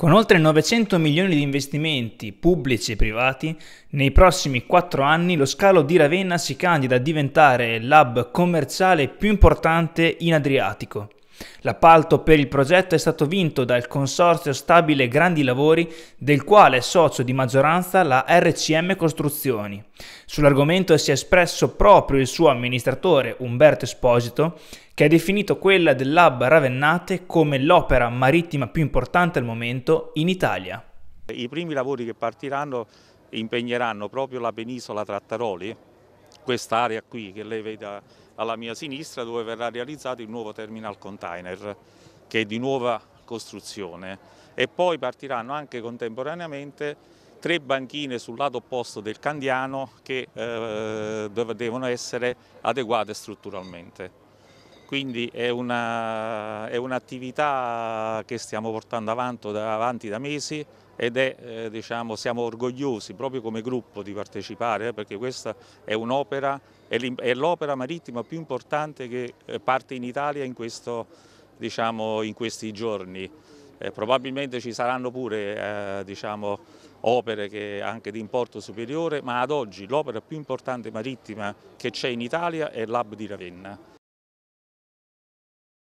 Con oltre 900 milioni di investimenti pubblici e privati, nei prossimi 4 anni lo scalo di Ravenna si candida a diventare l'hub commerciale più importante in Adriatico. L'appalto per il progetto è stato vinto dal Consorzio Stabile Grandi Lavori, del quale è socio di maggioranza la RCM Costruzioni. Sull'argomento si è espresso proprio il suo amministratore Umberto Esposito, che ha definito quella del Lab Ravennate come l'opera marittima più importante al momento in Italia. I primi lavori che partiranno impegneranno proprio la penisola Trattaroli, quest'area qui che lei vede alla mia sinistra dove verrà realizzato il nuovo terminal container che è di nuova costruzione e poi partiranno anche contemporaneamente tre banchine sul lato opposto del Candiano che eh, devono essere adeguate strutturalmente quindi è, un'attività un che stiamo portando avanti da, avanti da mesi ed è, eh, diciamo, siamo orgogliosi proprio come gruppo di partecipare eh, perché questa è un'opera, è l'opera marittima più importante che eh, parte in Italia in, questo, diciamo, in questi giorni. Eh, probabilmente ci saranno pure eh, diciamo, opere che anche di importo superiore, ma ad oggi l'opera più importante marittima che c'è in Italia è l'Hub di Ravenna.